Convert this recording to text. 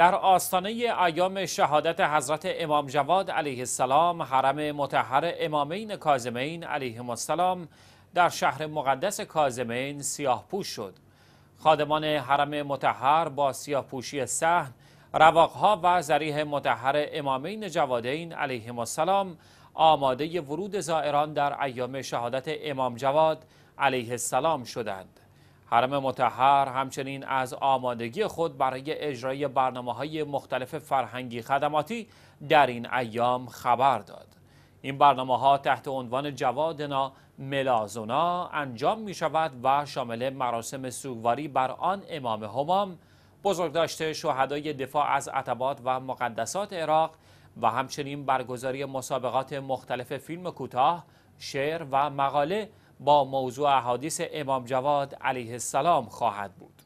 در آستانه ایام شهادت حضرت امام جواد علیه السلام حرم متحر امامین کازمین علیه السلام در شهر مقدس کازمین سیاه پوش شد خادمان حرم متحر با سیاه پوشی سهن رواقها و زریح متحر امامین جوادین علیه السلام آماده ورود زائران در ایام شهادت امام جواد علیه السلام شدند حرم متحر همچنین از آمادگی خود برای اجرای برنامه های مختلف فرهنگی خدماتی در این ایام خبر داد. این برنامه ها تحت عنوان جوادنا ملازونا انجام می شود و شامل مراسم سوگواری بر آن امام همام، بزرگداشت شهدای دفاع از عتبات و مقدسات عراق و همچنین برگزاری مسابقات مختلف فیلم کوتاه، شعر و مقاله با موضوع احادیث امام جواد علیه السلام خواهد بود